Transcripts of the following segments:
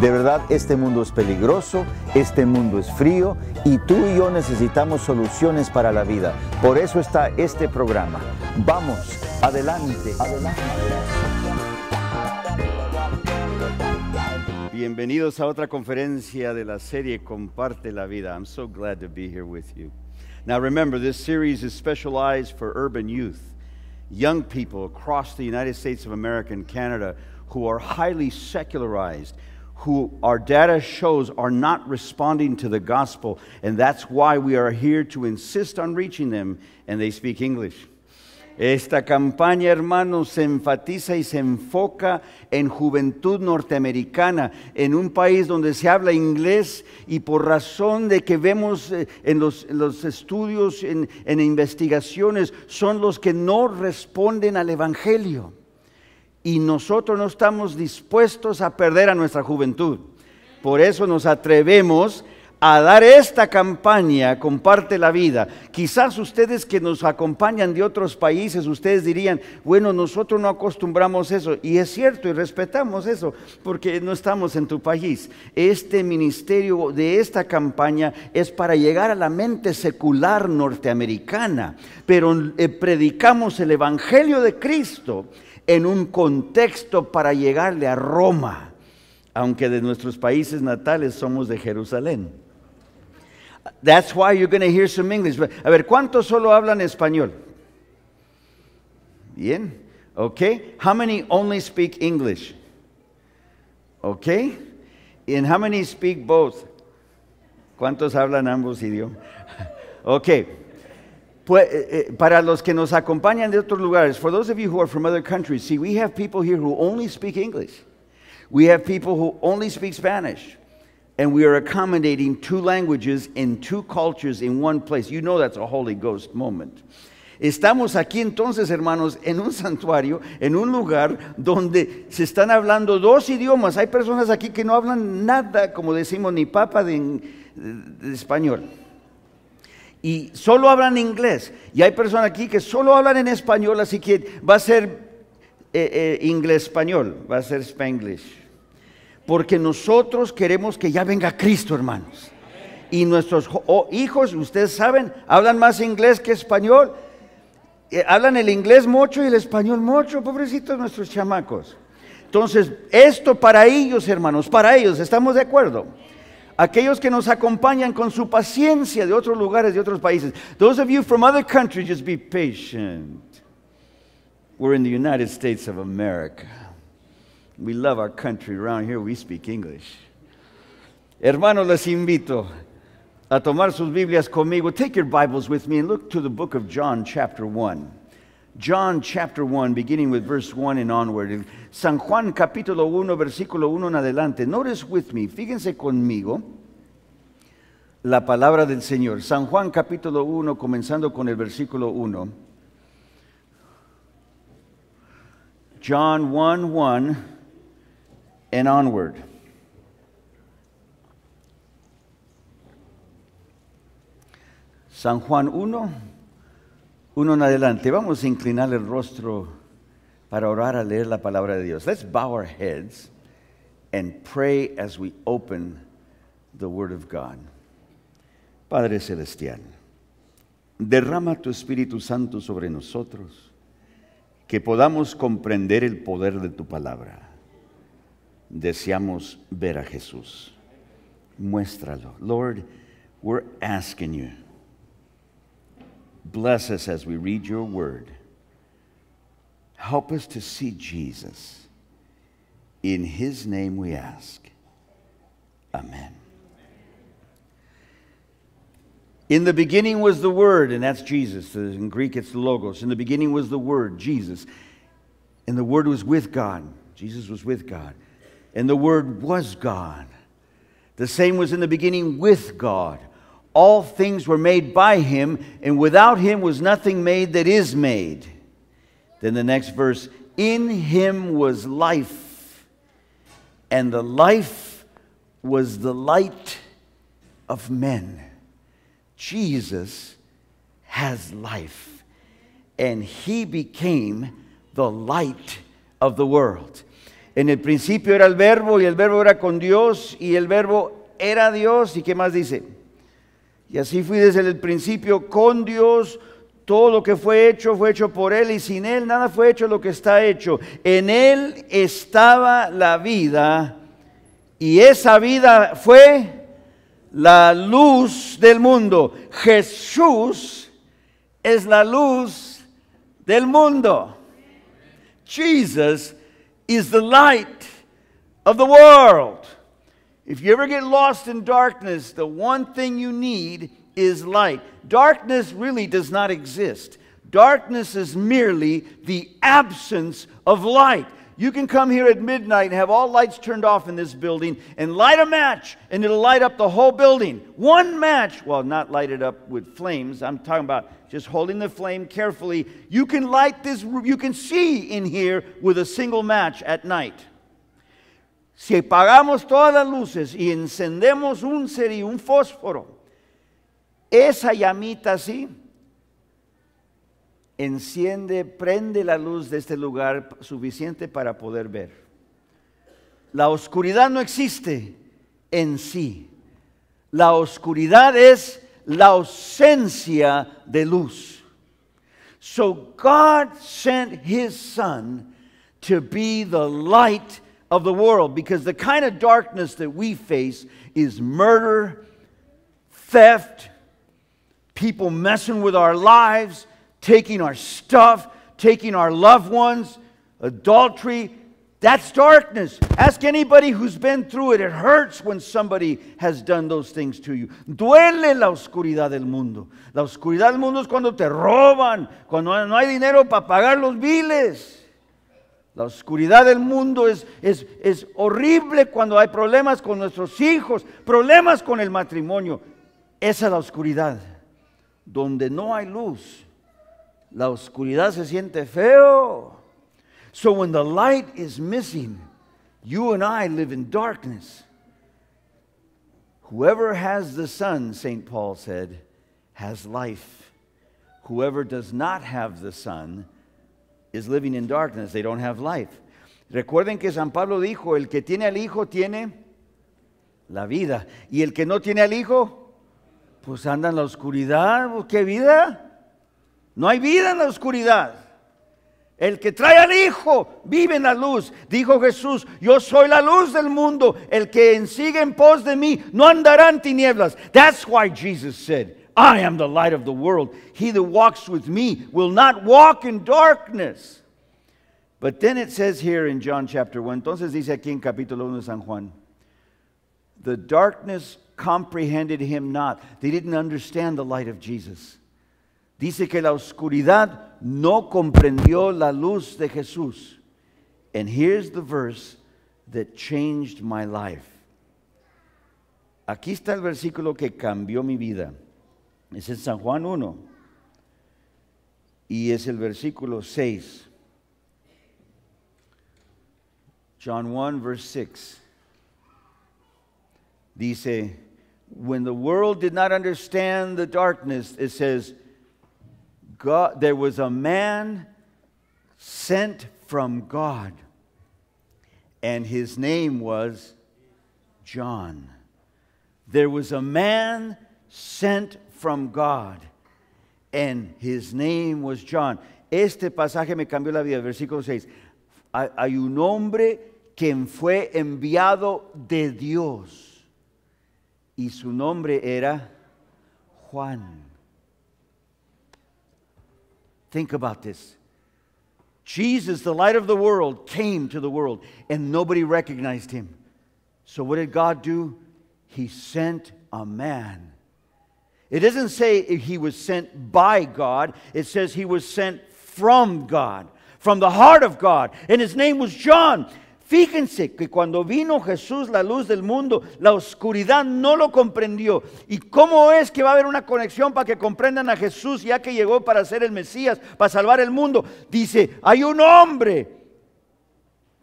De verdad, este mundo es peligroso, este mundo es frío y tú y yo necesitamos soluciones para la vida. Por eso está este programa. Vamos, adelante. Bienvenidos a otra conferencia de la serie Comparte la Vida. I'm so glad to be here with you. Now remember, this series is specialized for urban youth. young people across the United States of America and Canada who are highly secularized, who our data shows are not responding to the gospel. And that's why we are here to insist on reaching them, and they speak English. Esta campaña, hermanos, se enfatiza y se enfoca en juventud norteamericana, en un país donde se habla inglés y por razón de que vemos eh, en los, estudios, en, en investigaciones, son los que no responden al Evangelio. Y nosotros no estamos dispuestos a perder a nuestra juventud. Por eso nos atrevemos a dar esta campaña, comparte la vida. Quizás ustedes que nos acompañan de otros países, ustedes dirían, bueno, nosotros no acostumbramos eso. Y es cierto, y respetamos eso, porque no estamos en tu país. Este ministerio de esta campaña es para llegar a la mente secular norteamericana, pero eh, predicamos el Evangelio de Cristo en un contexto para llegarle a Roma aunque de nuestros países natales somos de Jerusalén. That's why you're going to hear some English. A ver, ¿cuántos solo hablan español? Bien. Okay. How many only speak English? Okay. And how many speak both? ¿Cuántos hablan ambos idiomas? Okay. Pues, eh, eh, para los que nos acompañan de otros lugares, for those of you who are from other countries, see, we have people here who only speak English. We have people who only speak Spanish. and we are accommodating two languages in two cultures in one place. You know that's a Holy Ghost moment. Estamos aquí entonces, hermanos, en un santuario, en un lugar donde se están hablando dos idiomas. Hay personas aquí que no hablan nada, como decimos, ni papa de, español. Y solo hablan inglés. Y hay personas aquí que solo hablan en español, así que va a ser eh, eh, inglés-español, va a ser spanglish. Porque nosotros queremos que ya venga Cristo, hermanos. Y nuestros oh, hijos, ustedes saben, hablan más inglés que español. Eh, hablan el inglés mucho y el español mucho, pobrecitos nuestros chamacos. Entonces, esto para ellos, hermanos, para ellos, ¿estamos de acuerdo? Aquellos que nos acompañan con su paciencia de otros lugares, de otros países. Those of you from other countries, just be patient. We're in the United States of America. We love our country. Around here, we speak English. Hermanos, les invito a tomar sus Biblias conmigo. Take your Bibles with me and look to the book of John, chapter 1. John chapter 1, beginning with verse 1 and onward. San Juan capítulo 1, versículo 1 en adelante. Notice with me, fíjense conmigo la palabra del Señor. San Juan capítulo 1, comenzando con el versículo 1. John 1, 1. and onward. San Juan 1, uno en adelante. Vamos a inclinar el rostro para orar a leer la palabra de Dios. Let's bow our heads and pray as we open the Word of God. Padre Celestial, derrama tu Espíritu Santo sobre nosotros, que podamos comprender el poder de tu palabra deseamos ver a Jesús. Muéstralo. Lord, we're asking you. Bless us as we read your word. Help us to see Jesus. In his name we ask. Amen. In the beginning was the Word, and that's Jesus. In Greek, it's Logos. In the beginning was the Word, Jesus. And the Word was with God. Jesus was with God and the Word was God. The same was in the beginning with God. All things were made by Him, and without Him was nothing made that is made. Then the next verse In Him was life, and the life was the light of men. Jesus has life, and He became the light of the world. En el principio era el verbo y el verbo era con Dios y el verbo era Dios. ¿Y qué más dice? Y así fui desde el principio con Dios. Todo lo que fue hecho fue hecho por Él y sin Él nada fue hecho lo que está hecho. En Él estaba la vida y esa vida fue la luz del mundo. Jesús es la luz del mundo. Jesus is the light of the world. If you ever get lost in darkness, the one thing you need is light. Darkness really does not exist. Darkness is merely the absence of light. You can come here at midnight and have all lights turned off in this building and light a match and it'll light up the whole building. One match, well, not light it up with flames. I'm talking about just holding the flame carefully. You can light this, you can see in here with a single match at night. Si apagamos todas las luces y encendemos un cerillo, un fósforo, esa llamita así enciende, prende la luz de este lugar suficiente para poder ver. La oscuridad no existe en sí. La oscuridad es la ausencia de luz. So God sent his son to be the light of the world because the kind of darkness that we face is murder, theft, people messing with our lives, taking our stuff, taking our loved ones, adultery. That's darkness. Ask anybody who's been through it. It hurts when somebody has done those things to you. Duele la oscuridad del mundo. La oscuridad del mundo es cuando te roban, cuando no hay dinero para pagar los biles. La oscuridad del mundo es, es horrible cuando hay problemas con nuestros hijos, problemas con el matrimonio. Esa es la oscuridad. Donde no hay luz, la oscuridad se siente feo. So when the light is missing, you and I live in darkness. Whoever has the sun, St. Paul said, has life. Whoever does not have the sun is living in darkness. They don't have life. Recuerden que San Pablo dijo, el que tiene al Hijo tiene la vida. Y el que no tiene al Hijo, pues anda en la oscuridad. Pues, ¿Qué vida? No hay vida en la oscuridad. El que trae al Hijo vive en la luz. Dijo Jesús, yo soy la luz del mundo. El que sigue en pos de mí no andará en tinieblas. That's why Jesus said, I am the light of the world. He that walks with me will not walk in darkness. But then it says here in John chapter 1, entonces dice aquí en capítulo 1 de San Juan, the darkness comprehended him not. They didn't understand the light of Jesus. Dice que la oscuridad no comprendió la luz de Jesús. And here's the verse that changed my life. Aquí está el versículo que cambió mi vida. Es en San Juan 1. Y es el versículo 6. John 1, verse 6. Dice, When the world did not understand the darkness, it says, God, there was a man sent from God, and his name was John. There was a man sent from God, and his name was John. Este pasaje me cambió la vida, versículo 6. Hay un hombre quien fue enviado de Dios, y su nombre era Juan. Think about this. Jesus, the light of the world, came to the world and nobody recognized him. So, what did God do? He sent a man. It doesn't say he was sent by God, it says he was sent from God, from the heart of God. And his name was John. Fíjense que cuando vino Jesús, la luz del mundo, la oscuridad no lo comprendió. ¿Y cómo es que va a haber una conexión para que comprendan a Jesús ya que llegó para ser el Mesías, para salvar el mundo? Dice, hay un hombre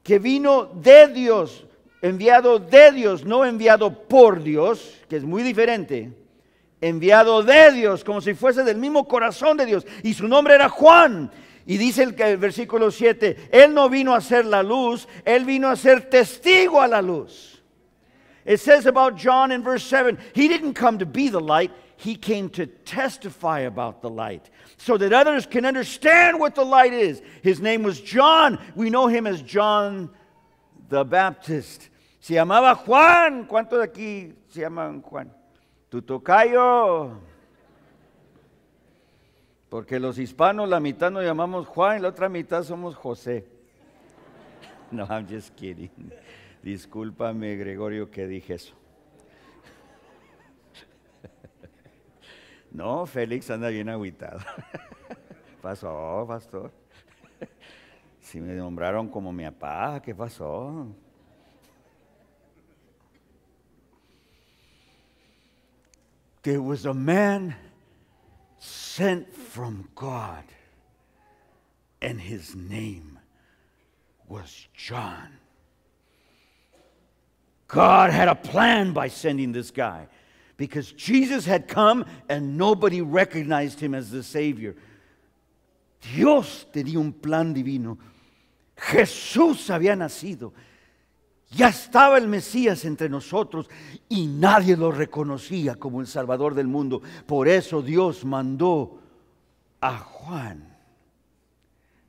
que vino de Dios, enviado de Dios, no enviado por Dios, que es muy diferente, enviado de Dios, como si fuese del mismo corazón de Dios. Y su nombre era Juan. Y dice el, el versículo 7, Él no vino a ser la luz, Él vino a ser testigo a la luz. It says about John in verse 7, He didn't come to be the light, He came to testify about the light so that others can understand what the light is. His name was John. We know him as John the Baptist. Se llamaba Juan. ¿Cuántos de aquí se llaman Juan? Tu tocayo. Porque los hispanos, la mitad nos llamamos Juan y la otra mitad somos José. No, I'm just kidding. Discúlpame, Gregorio, que dije eso. No, Félix anda bien agüitado. Pasó, pastor. Si me nombraron como mi papá, ¿qué pasó? There was a man sent from God, and his name was John. God had a plan by sending this guy because Jesus had come and nobody recognized him as the Savior. Dios tenía un plan divino. Jesús había nacido. Ya estaba el Mesías entre nosotros y nadie lo reconocía como el Salvador del mundo. Por eso Dios mandó a Juan.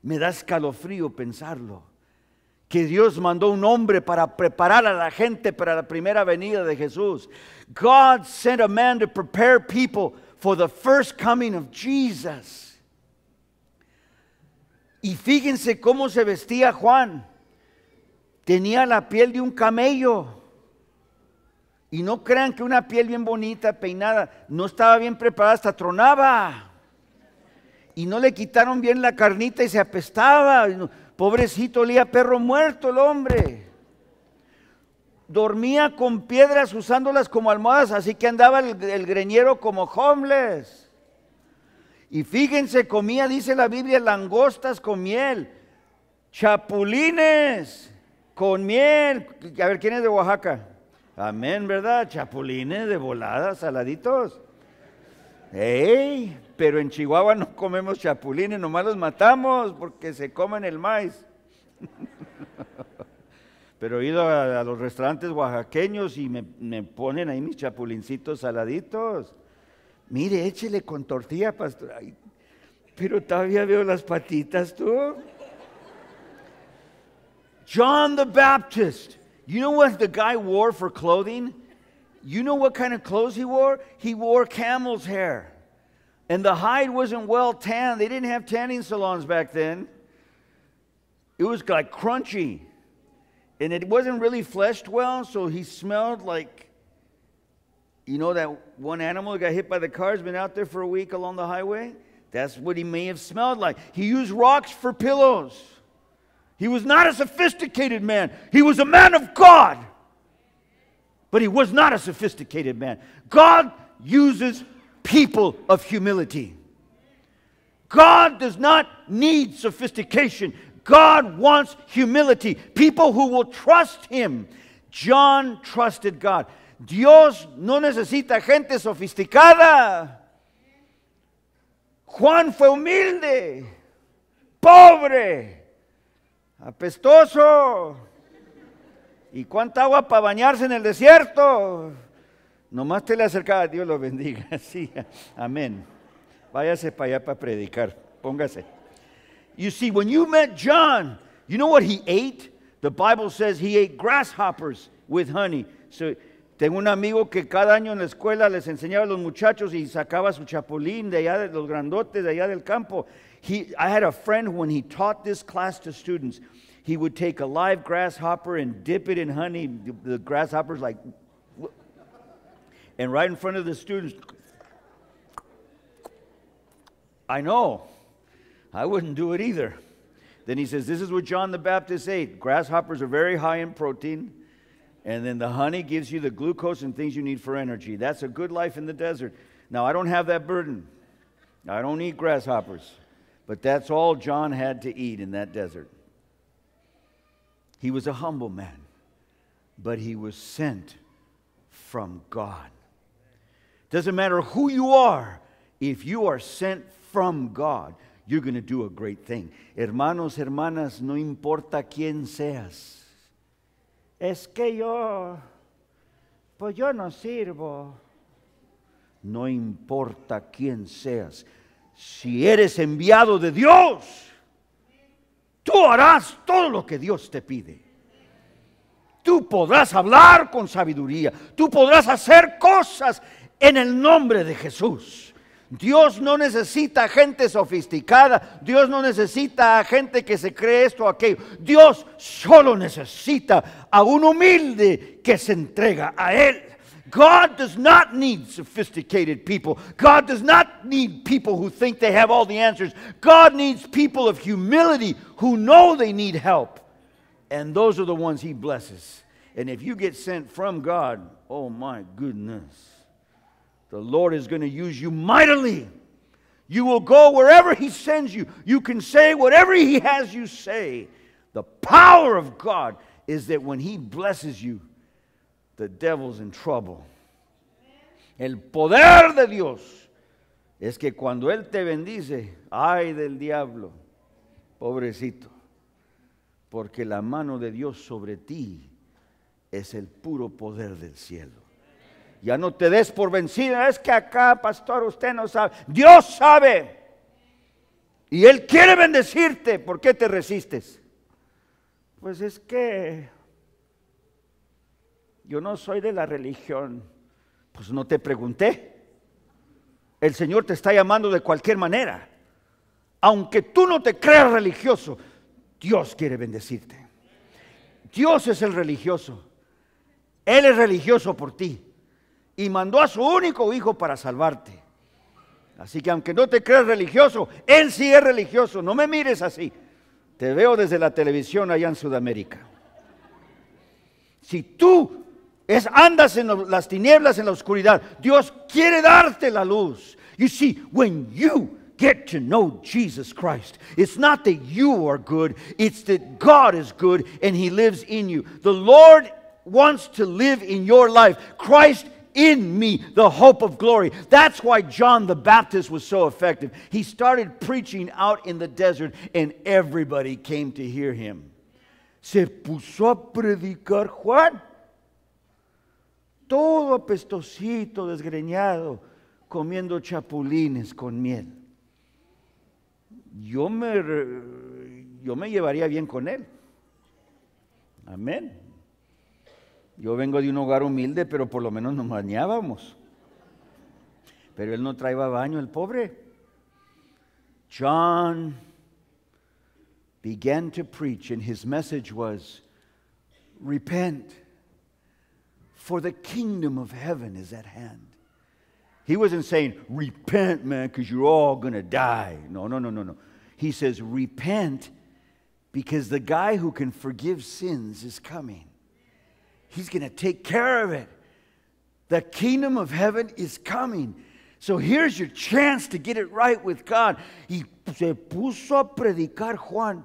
Me da escalofrío pensarlo. Que Dios mandó un hombre para preparar a la gente para la primera venida de Jesús. God sent a man to prepare people for the first coming of Jesus. Y fíjense cómo se vestía Juan tenía la piel de un camello. Y no crean que una piel bien bonita, peinada, no estaba bien preparada, hasta tronaba. Y no le quitaron bien la carnita y se apestaba. Pobrecito, olía perro muerto el hombre. Dormía con piedras usándolas como almohadas, así que andaba el, el greñero como homeless. Y fíjense, comía, dice la Biblia, langostas con miel, chapulines con miel. A ver, ¿quién es de Oaxaca? Amén, ¿verdad? Chapulines de volada, saladitos. ¡Ey! Pero en Chihuahua no comemos chapulines, nomás los matamos porque se comen el maíz. Pero he ido a, los restaurantes oaxaqueños y me, ponen ahí mis chapulincitos saladitos. Mire, échele con tortilla, pastor. pero todavía veo las patitas tú. John the Baptist. You know what the guy wore for clothing? You know what kind of clothes he wore? He wore camel's hair. And the hide wasn't well tanned. They didn't have tanning salons back then. It was like crunchy. And it wasn't really fleshed well, so he smelled like you know that one animal that got hit by the car has been out there for a week along the highway? That's what he may have smelled like. He used rocks for pillows. He was not a sophisticated man. He was a man of God. But he was not a sophisticated man. God uses people of humility. God does not need sophistication. God wants humility, people who will trust him. John trusted God. Dios no necesita gente sofisticada. Juan fue humilde, pobre. apestoso. ¿Y cuánta agua para bañarse en el desierto? Nomás te le acercaba, Dios lo bendiga. Sí, amén. Váyase para allá para predicar. Póngase. You see, when you met John, you know what he ate? The Bible says he ate grasshoppers with honey. So, tengo un amigo que cada año en la escuela les enseñaba a los muchachos y sacaba su chapulín de allá de los grandotes de allá del campo. He, I had a friend when he taught this class to students. he would take a live grasshopper and dip it in honey. The grasshopper's like, and right in front of the students, I know, I wouldn't do it either. Then he says, This is what John the Baptist ate. Grasshoppers are very high in protein. And then the honey gives you the glucose and things you need for energy. That's a good life in the desert. Now, I don't have that burden. I don't eat grasshoppers. But that's all John had to eat in that desert. He was a humble man, but he was sent from God. Doesn't matter who you are, if you are sent from God, you're going to do a great thing. Hermanos, hermanas, no importa quién seas. Es que yo, pues yo no sirvo. No importa quién seas. Si eres enviado de Dios, Tú harás todo lo que Dios te pide. Tú podrás hablar con sabiduría. Tú podrás hacer cosas en el nombre de Jesús. Dios no necesita gente sofisticada. Dios no necesita a gente que se cree esto o aquello. Dios solo necesita a un humilde que se entrega a Él. God does not need sophisticated people. God does not need people who think they have all the answers. God needs people of humility who know they need help. And those are the ones He blesses. And if you get sent from God, oh my goodness, the Lord is going to use you mightily. You will go wherever He sends you. You can say whatever He has you say. The power of God is that when He blesses you, the devil's in trouble. El poder de Dios es que cuando Él te bendice, ay del diablo, pobrecito, porque la mano de Dios sobre ti es el puro poder del cielo. Ya no te des por vencida, es que acá, pastor, usted no sabe. Dios sabe. Y Él quiere bendecirte, ¿por qué te resistes? Pues es que yo no soy de la religión, pues no te pregunté. El Señor te está llamando de cualquier manera. Aunque tú no te creas religioso, Dios quiere bendecirte. Dios es el religioso. Él es religioso por ti. Y mandó a su único hijo para salvarte. Así que aunque no te creas religioso, Él sí es religioso. No me mires así. Te veo desde la televisión allá en Sudamérica. Si tú es andas en las tinieblas, en la oscuridad. Dios quiere darte la luz. You see, when you get to know Jesus Christ, it's not that you are good, it's that God is good and He lives in you. The Lord wants to live in your life. Christ in me the hope of glory. That's why John the Baptist was so effective. He started preaching out in the desert and everybody came to hear him. Se puso a predicar Juan. todo apestosito, desgreñado, comiendo chapulines con miel. Yo me, llevaría bien con él. Amén. Yo vengo de un hogar humilde, pero por lo menos nos bañábamos. Pero él no traía baño, el pobre. John began to preach, and his message was repent. for the kingdom of heaven is at hand. He wasn't saying, repent, man, because you're all going to die. No, no, no, no, no. He says, repent because the guy who can forgive sins is coming. He's going to take care of it. The kingdom of heaven is coming. So here's your chance to get it right with God. Y se puso a predicar Juan,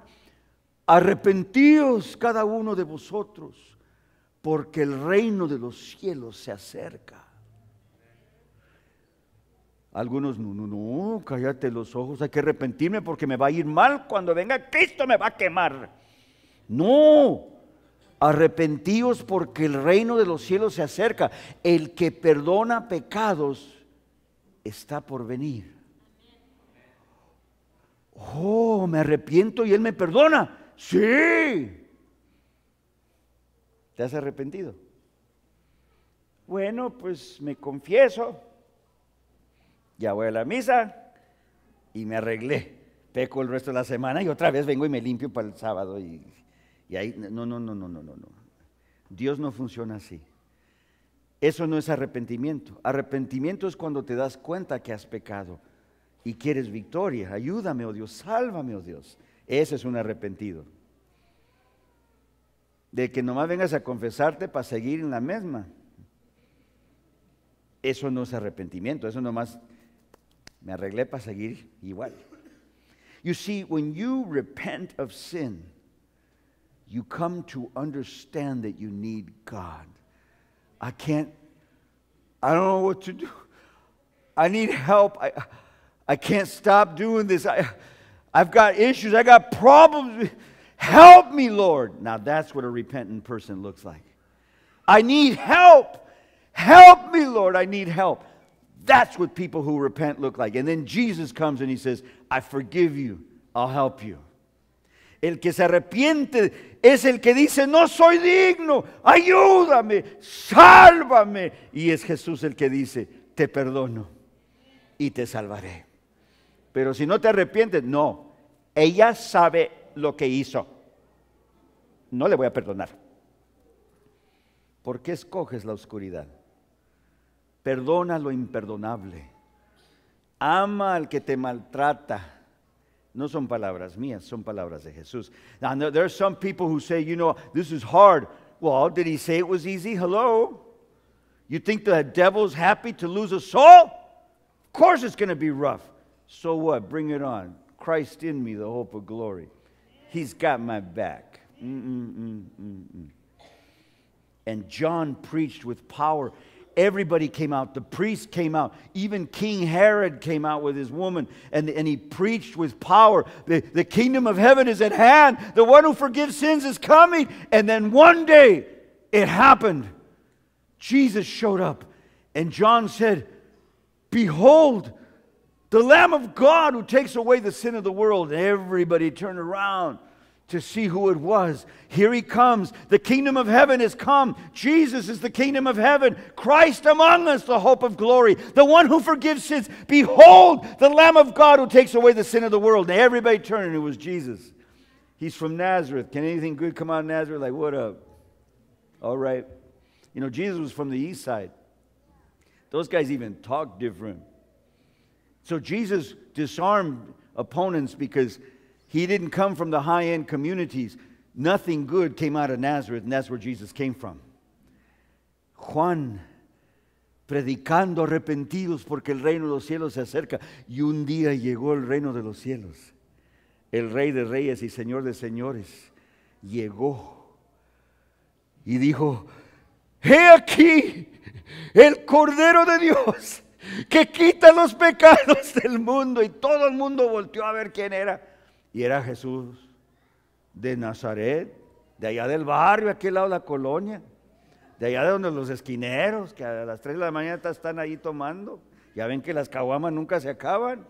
arrepentíos cada uno de vosotros porque el reino de los cielos se acerca. Algunos, no, no, no, cállate los ojos, hay que arrepentirme porque me va a ir mal. Cuando venga Cristo me va a quemar. No, arrepentíos porque el reino de los cielos se acerca. El que perdona pecados está por venir. Oh, me arrepiento y Él me perdona. Sí. ¿Te has arrepentido? Bueno, pues me confieso, ya voy a la misa y me arreglé. Peco el resto de la semana y otra vez vengo y me limpio para el sábado. Y, ahí, no, no, no, no, no, no. Dios no funciona así. Eso no es arrepentimiento. Arrepentimiento es cuando te das cuenta que has pecado y quieres victoria. Ayúdame, oh Dios, sálvame, oh Dios. Ese es un arrepentido. de que nomás vengas a confesarte para seguir en la misma. Eso no es arrepentimiento, eso nomás me arreglé para seguir igual. You see, when you repent of sin, you come to understand that you need God. I can't, I don't know what to do. I need help. I, I can't stop doing this. I, I've got issues, I got problems. Help me, Lord. Now that's what a repentant person looks like. I need help. Help me, Lord. I need help. That's what people who repent look like. And then Jesus comes and he says, I forgive you. I'll help you. El que se arrepiente es el que dice, no soy digno, ayúdame, sálvame. Y es Jesús el que dice, te perdono y te salvaré. Pero si no te arrepientes, no, ella sabe lo que hizo no le voy a perdonar. ¿Por qué escoges la oscuridad? Perdona lo imperdonable. Ama al que te maltrata. No son palabras mías, son palabras de Jesús. Now, there are some people who say, you know, this is hard. Well, did he say it was easy? Hello? You think the devil's happy to lose a soul? Of course it's going to be rough. So what? Bring it on. Christ in me, the hope of glory. He's got my back. Mm mm, mm, mm, mm, and John preached with power. Everybody came out. The priest came out. Even King Herod came out with his woman, and, and he preached with power. The, the kingdom of heaven is at hand. The one who forgives sins is coming. And then one day it happened. Jesus showed up, and John said, Behold, the Lamb of God who takes away the sin of the world. And everybody turned around to see who it was. Here he comes. The kingdom of heaven has come. Jesus is the kingdom of heaven. Christ among us, the hope of glory, the one who forgives sins. Behold, the Lamb of God who takes away the sin of the world. Now everybody turned, and it was Jesus. He's from Nazareth. Can anything good come out of Nazareth? Like, what up? All right. You know, Jesus was from the east side. Those guys even talk different. So Jesus disarmed opponents because He didn't come from the high end communities. Nothing good came out of Nazareth, and that's where Jesus came from. Juan, predicando arrepentidos porque el reino de los cielos se acerca. Y un día llegó el reino de los cielos. El rey de reyes y señor de señores llegó y dijo, he aquí el Cordero de Dios que quita los pecados del mundo. Y todo el mundo volteó a ver quién era. Y era Jesús de Nazaret, de allá del barrio, aquel lado de la colonia, de allá de donde los esquineros, que a las 3 de la mañana están ahí tomando. Ya ven que las caguamas nunca se acaban.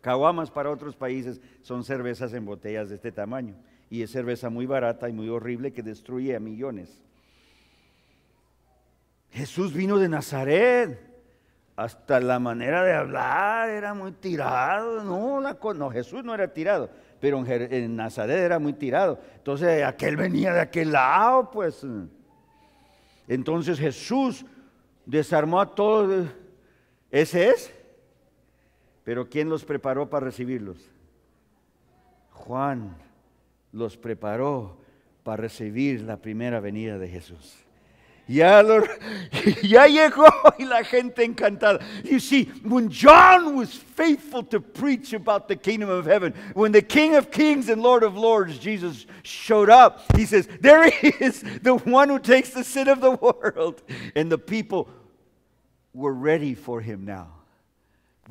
Caguamas para otros países son cervezas en botellas de este tamaño. Y es cerveza muy barata y muy horrible que destruye a millones. Jesús vino de Nazaret hasta la manera de hablar era muy tirado. No, no Jesús no era tirado, pero en, en Nazaret era muy tirado. Entonces aquel venía de aquel lado, pues. Entonces Jesús desarmó a todos. Ese es. Pero ¿quién los preparó para recibirlos? Juan los preparó para recibir la primera venida de Jesús. ya, lo, ya llegó y la gente encantada. You see, when John was faithful to preach about the kingdom of heaven, when the King of kings and Lord of lords, Jesus, showed up, he says, There he is, the one who takes the sin of the world. And the people were ready for him now.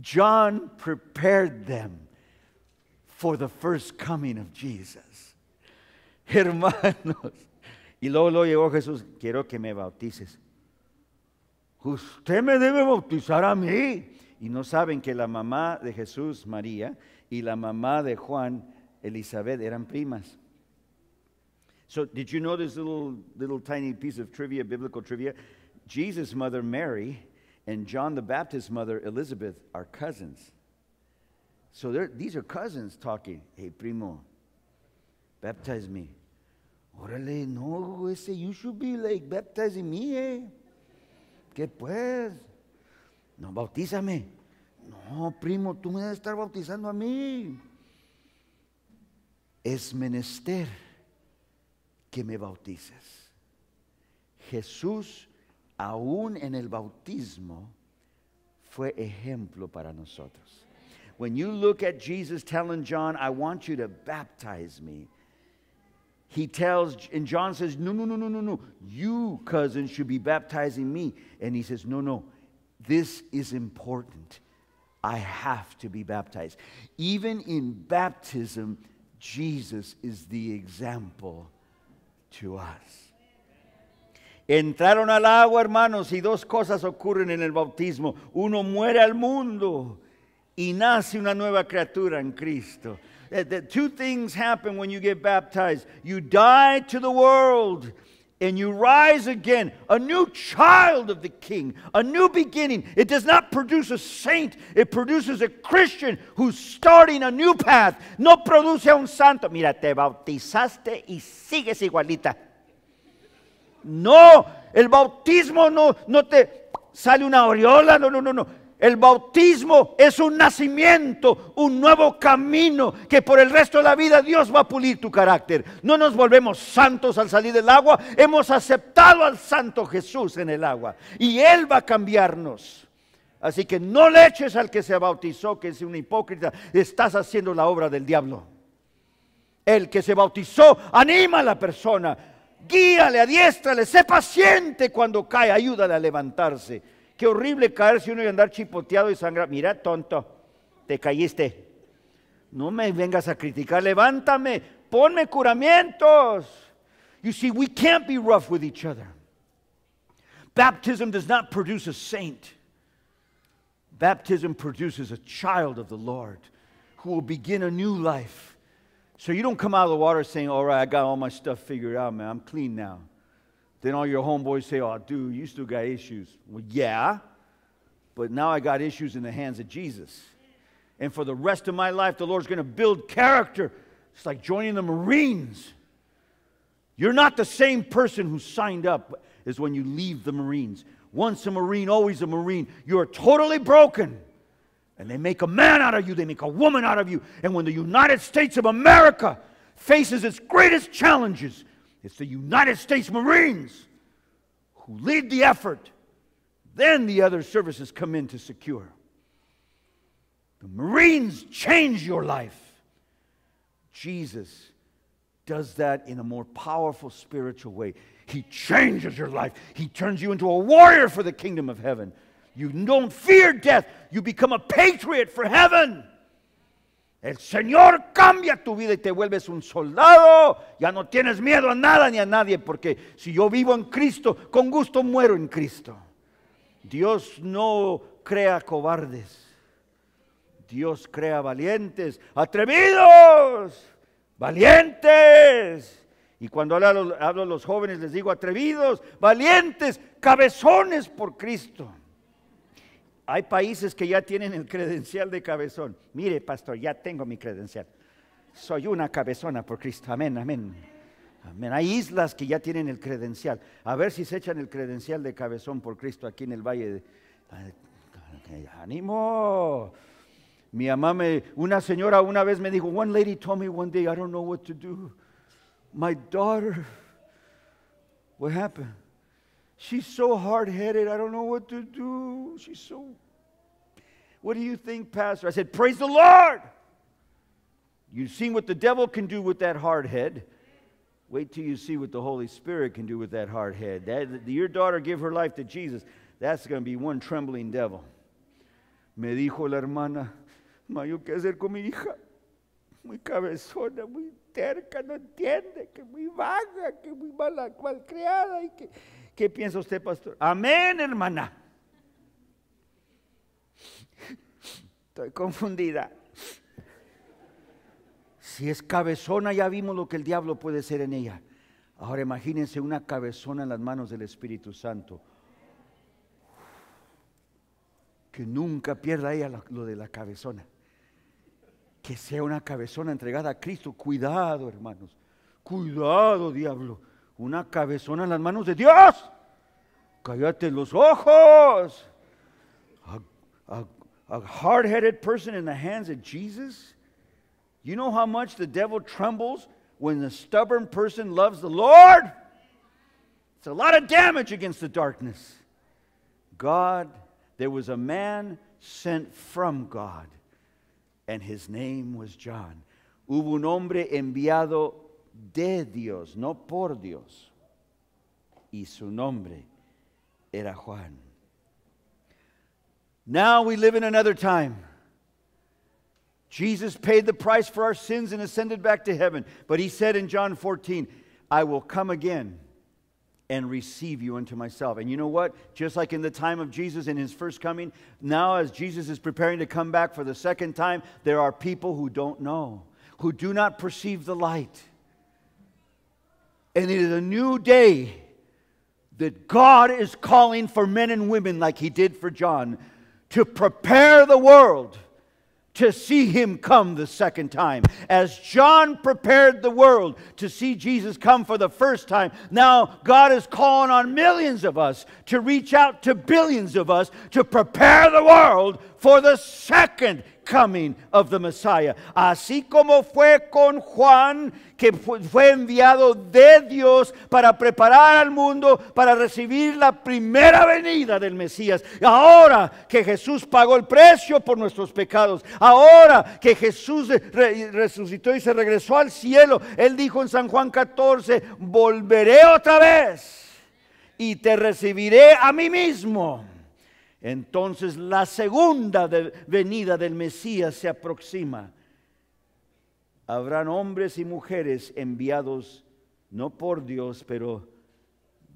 John prepared them for the first coming of Jesus. Hermanos. Y luego, luego llegó Jesús, quiero que me bautices. Usted me debe bautizar a mí. Y no saben que la mamá de Jesús, María, y la mamá de Juan, Elizabeth, eran primas. So, did you know this little, little tiny piece of trivia, biblical trivia? Jesus' mother, Mary, and John the Baptist's mother, Elizabeth, are cousins. So these are cousins talking. Hey, primo, baptize me. Órale, no, ese, you should be like baptizing me, eh. ¿Qué pues? No, bautízame. No, primo, tú me debes estar bautizando a mí. Es menester que me bautices. Jesús, aún en el bautismo, fue ejemplo para nosotros. When you look at Jesus telling John, I want you to baptize me. he tells, and John says, No, no, no, no, no, no. You, cousin, should be baptizing me. And he says, No, no, this is important. I have to be baptized. Even in baptism, Jesus is the example to us. Entraron al agua, hermanos, y dos cosas ocurren en el bautismo. Uno muere al mundo y nace una nueva criatura en Cristo that, that two things happen when you get baptized you die to the world and you rise again, a new child of the king, a new beginning. It does not produce a saint, it produces a Christian who's starting a new path. No produce un santo. Mira, te bautizaste y sigues igualita. No, el bautismo no, no te sale una aureola. No, no, no, no. El bautismo es un nacimiento, un nuevo camino que por el resto de la vida Dios va a pulir tu carácter. No nos volvemos santos al salir del agua, hemos aceptado al Santo Jesús en el agua y Él va a cambiarnos. Así que no le eches al que se bautizó, que es una hipócrita, estás haciendo la obra del diablo. El que se bautizó, anima a la persona, guíale, adiéstrale, sé paciente cuando cae, ayúdale a levantarse Qué horrible caerse uno y andar chipoteado y sangrar. Mira, tonto, te caíste. No me vengas a criticar. Levántame, ponme curamientos. You see, we can't be rough with each other. Baptism does not produce a saint. Baptism produces a child of the Lord who will begin a new life. So you don't come out of the water saying, All right, I got all my stuff figured out, man. I'm clean now. Then all your homeboys say, Oh, dude, you still got issues. Well, yeah, but now I got issues in the hands of Jesus. And for the rest of my life, the Lord's going to build character. It's like joining the Marines. You're not the same person who signed up as when you leave the Marines. Once a Marine, always a Marine. You're totally broken. And they make a man out of you, they make a woman out of you. And when the United States of America faces its greatest challenges, it's the United States Marines who lead the effort. Then the other services come in to secure. The Marines change your life. Jesus does that in a more powerful spiritual way. He changes your life, He turns you into a warrior for the kingdom of heaven. You don't fear death, you become a patriot for heaven. El Señor cambia tu vida y te vuelves un soldado. Ya no tienes miedo a nada ni a nadie, porque si yo vivo en Cristo, con gusto muero en Cristo. Dios no crea cobardes. Dios crea valientes, atrevidos, valientes. Y cuando hablo, a los jóvenes les digo atrevidos, valientes, cabezones por Cristo. Hay países que ya tienen el credencial de cabezón. Mire, pastor, ya tengo mi credencial. Soy una cabezona por Cristo. Amén, amén. Hay islas que ya tienen el credencial. A ver si se echan el credencial de cabezón por Cristo aquí en el Valle de... ¡Ánimo! Mi mamá me, una señora una vez me dijo, one lady told me one day, I don't know what to do. My daughter, what happened? She's so hard headed. I don't know what to do. She's so. What do you think, Pastor? I said, Praise the Lord. You've seen what the devil can do with that hard head. Wait till you see what the Holy Spirit can do with that hard head. That, your daughter give her life to Jesus. That's going to be one trembling devil. Me dijo la hermana, ma yo qué hacer con mi hija. Muy cabezona, muy terca, no entiende, que muy vaga, que muy mal, criada, y que. ¿Qué piensa usted, pastor? Amén, hermana. Estoy confundida. Si es cabezona, ya vimos lo que el diablo puede ser en ella. Ahora imagínense una cabezona en las manos del Espíritu Santo. Que nunca pierda ella lo, de la cabezona. Que sea una cabezona entregada a Cristo. Cuidado, hermanos. Cuidado, diablo. una cabezona en las manos de Dios. Cállate los ojos. A, a, a hard headed person in the hands of Jesus. You know how much the devil trembles when the stubborn person loves the Lord? It's a lot of damage against the darkness. God, there was a man sent from God, and his name was John. Hubo un hombre enviado de Dios, no por Dios. Y su nombre era Juan. Now we live in another time. Jesus paid the price for our sins and ascended back to heaven. But he said in John 14, I will come again and receive you unto myself. And you know what? Just like in the time of Jesus in his first coming, now as Jesus is preparing to come back for the second time, there are people who don't know, who do not perceive the light. And it is a new day that God is calling for men and women, like He did for John, to prepare the world to see Him come the second time. As John prepared the world to see Jesus come for the first time, now God is calling on millions of us to reach out to billions of us to prepare the world for the second coming of the Messiah. Así como fue con Juan, que fue enviado de Dios para preparar al mundo para recibir la primera venida del Mesías. Ahora que Jesús pagó el precio por nuestros pecados, ahora que Jesús resucitó y se regresó al cielo, Él dijo en San Juan 14, volveré otra vez y te recibiré a mí mismo entonces la segunda venida del Mesías se aproxima. Habrán hombres y mujeres enviados no por Dios, pero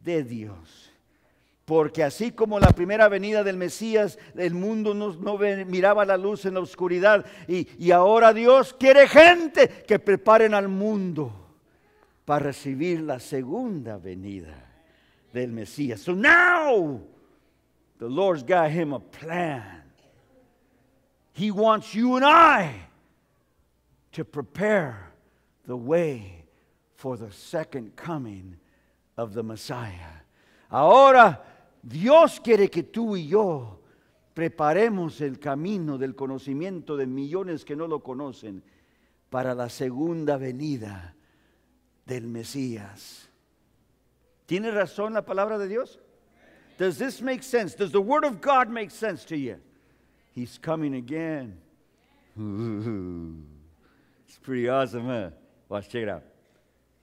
de Dios. Porque así como la primera venida del Mesías, el mundo no, miraba la luz en la oscuridad. Y, y ahora Dios quiere gente que preparen al mundo para recibir la segunda venida del Mesías. So now The Lord's got him a plan. He wants you and I to prepare the way for the second coming of the Messiah. Ahora Dios quiere que tú y yo preparemos el camino del conocimiento de millones que no lo conocen para la segunda venida del Mesías. ¿Tiene razón la palabra de Dios? Does this make sense? Does the Word of God make sense to you? He's coming again. Ooh, it's pretty awesome, huh? Watch, check it out.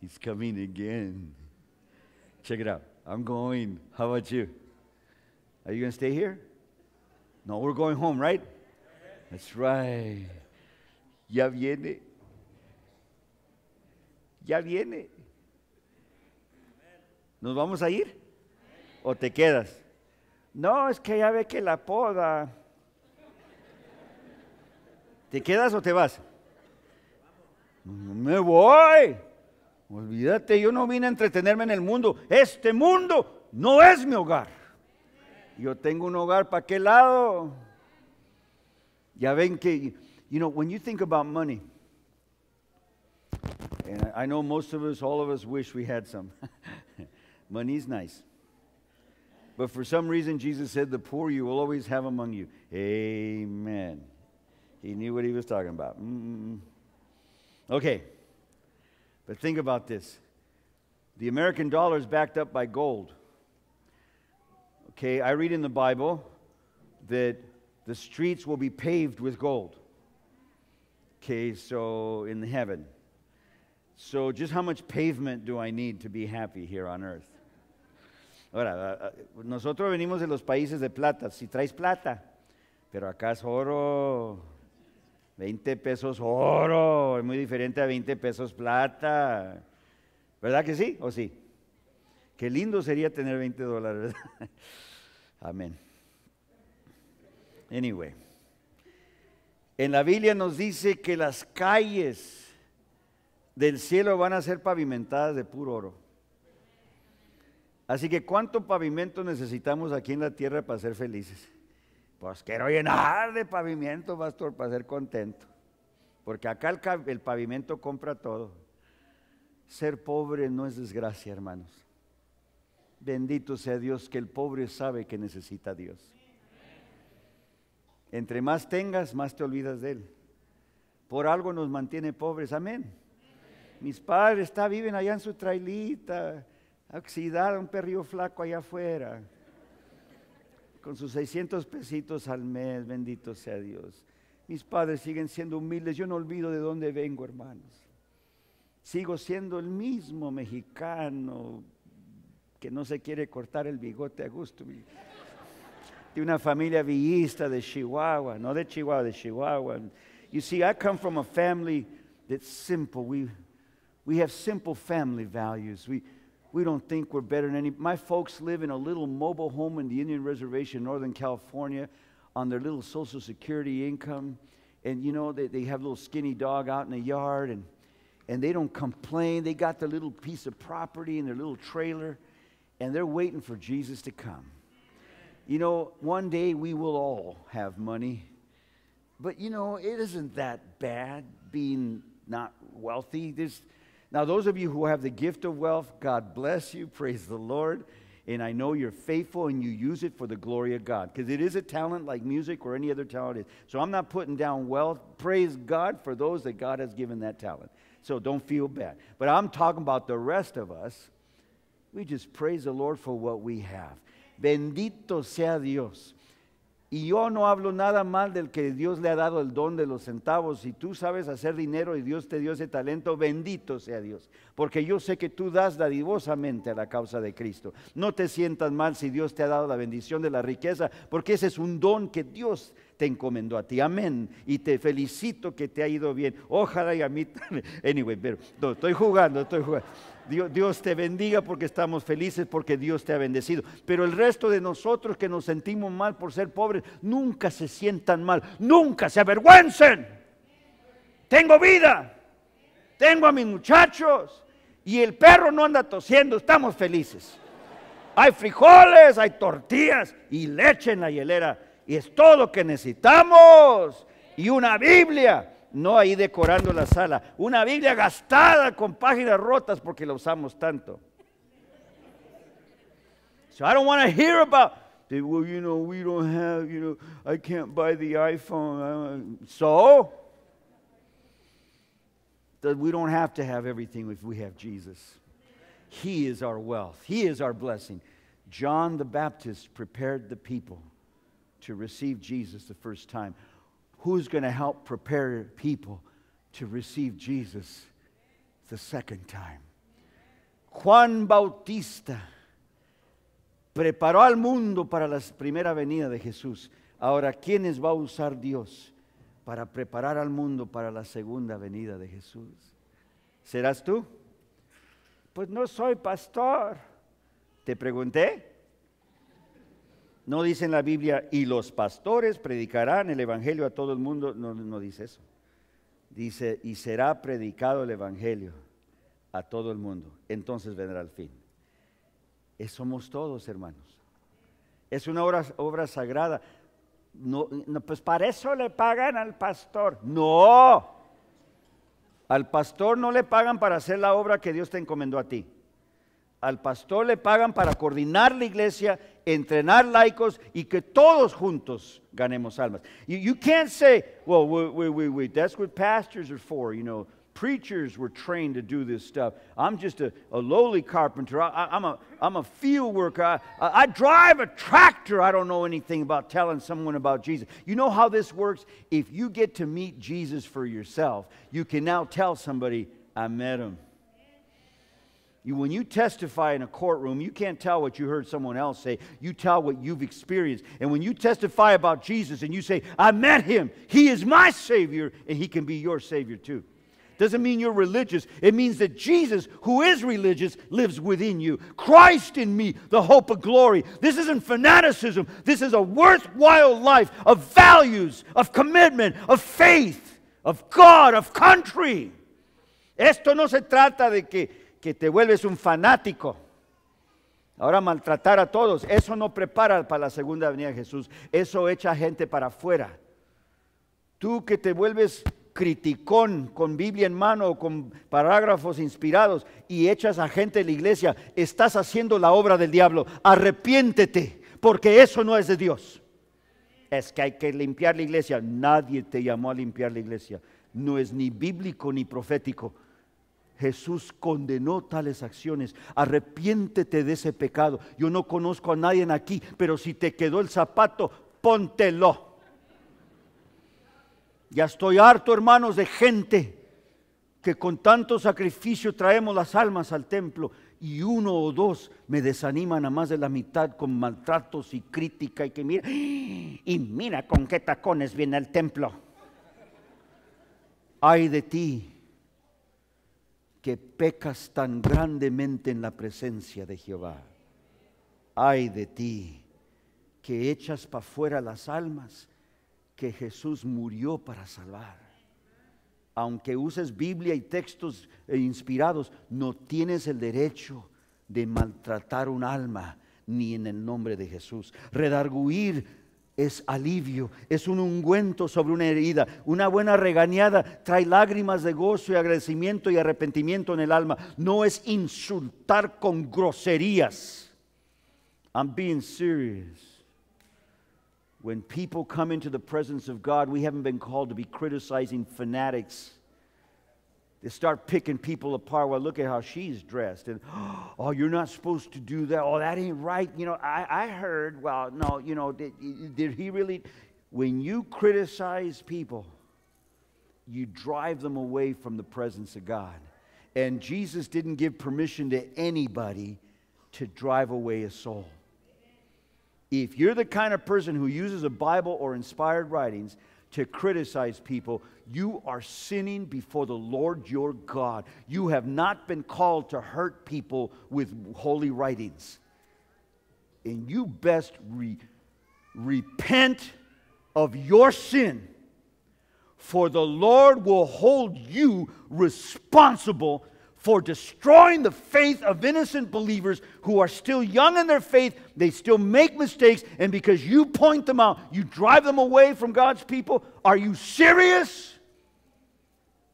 He's coming again. Check it out. I'm going. How about you? Are you going to stay here? No, we're going home, right? That's right. Ya viene. Ya viene. ¿Nos vamos a ir? o te quedas. No, es que ya ve que la poda. ¿Te quedas o te vas? Me voy. Olvídate, yo no vine a entretenerme en el mundo. Este mundo no es mi hogar. Yo tengo un hogar para qué lado. Ya ven que, you know, when you think about money, I know most of us, all of us wish we had some. Money is nice. But for some reason, Jesus said, The poor you will always have among you. Amen. He knew what he was talking about. Mm-mm. Okay. But think about this the American dollar is backed up by gold. Okay, I read in the Bible that the streets will be paved with gold. Okay, so in heaven. So, just how much pavement do I need to be happy here on earth? Ahora, nosotros venimos de los países de plata, si traes plata, pero acá es oro, 20 pesos oro, es muy diferente a 20 pesos plata. ¿Verdad que sí o sí? Qué lindo sería tener 20 dólares, ¿verdad? Amén. Anyway, en la Biblia nos dice que las calles del cielo van a ser pavimentadas de puro oro. Así que ¿cuánto pavimento necesitamos aquí en la tierra para ser felices? Pues quiero llenar de pavimento, pastor, para ser contento. Porque acá el, pavimento compra todo. Ser pobre no es desgracia, hermanos. Bendito sea Dios que el pobre sabe que necesita a Dios. Entre más tengas, más te olvidas de Él. Por algo nos mantiene pobres. Amén. Mis padres está, viven allá en su trailita, oxidar a un perrillo flaco allá afuera, con sus 600 pesitos al mes, bendito sea Dios. Mis padres siguen siendo humildes, yo no olvido de dónde vengo, hermanos. Sigo siendo el mismo mexicano que no se quiere cortar el bigote a gusto. De una familia villista de Chihuahua, no de Chihuahua, de Chihuahua. You see, I come from a family that's simple. We, we have simple family values. We don't think we're better than any. My folks live in a little mobile home in the Indian Reservation, Northern California, on their little Social Security income. And you know, they, they have a little skinny dog out in the yard and, and they don't complain. They got their little piece of property and their little trailer and they're waiting for Jesus to come. You know, one day we will all have money, but you know, it isn't that bad being not wealthy. There's, now, those of you who have the gift of wealth, God bless you. Praise the Lord. And I know you're faithful and you use it for the glory of God because it is a talent like music or any other talent is. So I'm not putting down wealth. Praise God for those that God has given that talent. So don't feel bad. But I'm talking about the rest of us. We just praise the Lord for what we have. Bendito sea Dios. Y yo no hablo nada mal del que Dios le ha dado el don de los centavos. Si tú sabes hacer dinero y Dios te dio ese talento, bendito sea Dios. Porque yo sé que tú das dadivosamente a la causa de Cristo. No te sientas mal si Dios te ha dado la bendición de la riqueza, porque ese es un don que Dios te encomendó a ti. Amén. Y te felicito que te ha ido bien. Ojalá y a mí Anyway, pero estoy jugando, estoy jugando. Dios, te bendiga porque estamos felices, porque Dios te ha bendecido. Pero el resto de nosotros que nos sentimos mal por ser pobres, nunca se sientan mal, nunca se avergüencen. Tengo vida, tengo a mis muchachos y el perro no anda tosiendo, estamos felices. Hay frijoles, hay tortillas y leche en la hielera y es todo lo que necesitamos y una Biblia no ahí decorando la sala. Una Biblia gastada con páginas rotas porque la usamos tanto. So I don't want to hear about, well, you know, we don't have, you know, I can't buy the iPhone. So, that we don't have to have everything if we have Jesus. He is our wealth, He is our blessing. John the Baptist prepared the people to receive Jesus the first time. who's going to help prepare people to receive Jesus the second time. Juan Bautista preparó al mundo para la primera venida de Jesús. Ahora, ¿quiénes va a usar Dios para preparar al mundo para la segunda venida de Jesús? ¿Serás tú? Pues no soy pastor. Te pregunté. No dice en la Biblia, y los pastores predicarán el Evangelio a todo el mundo. No, dice eso. Dice, y será predicado el Evangelio a todo el mundo. Entonces vendrá el fin. Es, somos todos, hermanos. Es una obra, obra sagrada. pues para eso le pagan al pastor. No. Al pastor no le pagan para hacer la obra que Dios te encomendó a ti. Al pastor le pagan para coordinar la iglesia, entrenar laicos y que todos juntos ganemos almas. You, you can't say, well, wait, wait, wait, that's what pastors are for, you know. Preachers were trained to do this stuff. I'm just a, a lowly carpenter. I, am a, I'm a field worker. I, I drive a tractor. I don't know anything about telling someone about Jesus. You know how this works? If you get to meet Jesus for yourself, you can now tell somebody, I met him. You, when you testify in a courtroom, you can't tell what you heard someone else say. You tell what you've experienced. And when you testify about Jesus and you say, I met him, he is my Savior, and he can be your Savior too. Doesn't mean you're religious. It means that Jesus, who is religious, lives within you. Christ in me, the hope of glory. This isn't fanaticism. This is a worthwhile life of values, of commitment, of faith, of God, of country. Esto no se trata de que que te vuelves un fanático. Ahora maltratar a todos, eso no prepara para la segunda venida de Jesús, eso echa gente para afuera. Tú que te vuelves criticón con Biblia en mano o con parágrafos inspirados y echas a gente de la iglesia, estás haciendo la obra del diablo. Arrepiéntete, porque eso no es de Dios. Es que hay que limpiar la iglesia. Nadie te llamó a limpiar la iglesia. No es ni bíblico ni profético. Jesús condenó tales acciones. Arrepiéntete de ese pecado. Yo no conozco a nadie aquí, pero si te quedó el zapato, póntelo. Ya estoy harto, hermanos, de gente que con tanto sacrificio traemos las almas al templo y uno o dos me desaniman a más de la mitad con maltratos y crítica y que mira, y mira con qué tacones viene al templo. Ay de ti, que pecas tan grandemente en la presencia de Jehová. Ay de ti, que echas para fuera las almas que Jesús murió para salvar. Aunque uses Biblia y textos e inspirados, no tienes el derecho de maltratar un alma, ni en el nombre de Jesús. Redarguir es alivio, es un ungüento sobre una herida. Una buena regañada trae lágrimas de gozo y agradecimiento y arrepentimiento en el alma. No es insultar con groserías. I'm being serious. When people come into the presence of God, we haven't been called to be criticizing fanatics. They start picking people apart. Well, look at how she's dressed. And, oh, you're not supposed to do that. Oh, that ain't right. You know, I, I heard, well, no, you know, did, did he really? When you criticize people, you drive them away from the presence of God. And Jesus didn't give permission to anybody to drive away a soul. If you're the kind of person who uses a Bible or inspired writings to criticize people, you are sinning before the Lord your God. You have not been called to hurt people with holy writings. And you best re- repent of your sin, for the Lord will hold you responsible for destroying the faith of innocent believers who are still young in their faith. They still make mistakes, and because you point them out, you drive them away from God's people. Are you serious?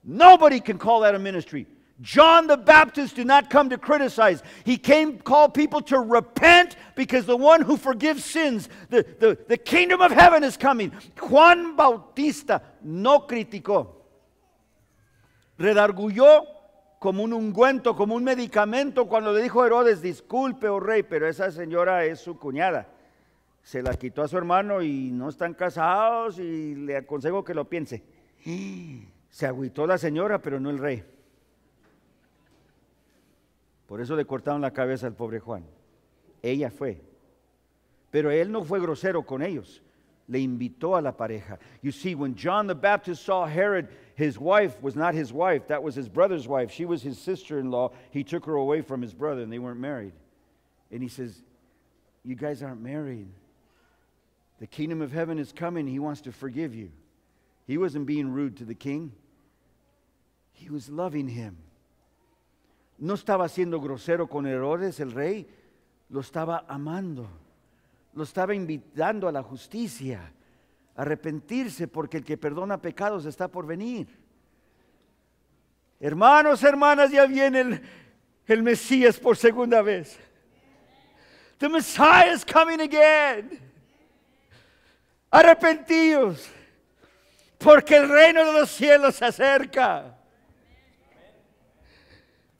Nobody can call that a ministry. John the Baptist did not come to criticize. He came call people to repent because the one who forgives sins, the, the, kingdom of heaven is coming. Juan Bautista no criticó. Redarguyó como un ungüento, como un medicamento cuando le dijo a Herodes, disculpe, oh rey, pero esa señora es su cuñada. Se la quitó a su hermano y no están casados y le aconsejo que lo piense. Se agüitó la señora, pero no el rey. Por eso le cortaron la cabeza al pobre Juan. Ella fue. Pero él no fue grosero con ellos. Le invitó a la pareja. You see, when John the Baptist saw Herod, his wife was not his wife, that was his brother's wife. She was his sister in law. He took her away from his brother, and they weren't married. And he says, You guys aren't married. The kingdom of heaven is coming. He wants to forgive you. He wasn't being rude to the king. He was loving him. No estaba siendo grosero con errores el rey, lo estaba amando. Lo estaba invitando a la justicia, arrepentirse porque el que perdona pecados está por venir. Hermanos, hermanas, ya viene el, el Mesías por segunda vez. The Messiah is coming again. Arrepentidos porque el reino de los cielos se acerca.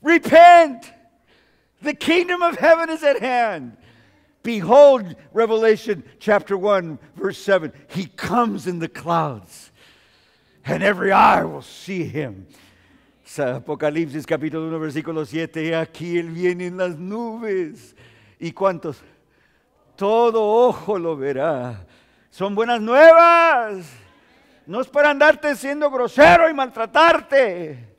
Repent. The kingdom of heaven is at hand. Behold, Revelation chapter 1, verse 7. He comes in the clouds, and every eye will see him. Apocalipsis capítulo 1, versículo 7. Aquí él viene en las nubes. ¿Y cuántos? Todo ojo lo verá. Son buenas nuevas. No es para andarte siendo grosero y maltratarte.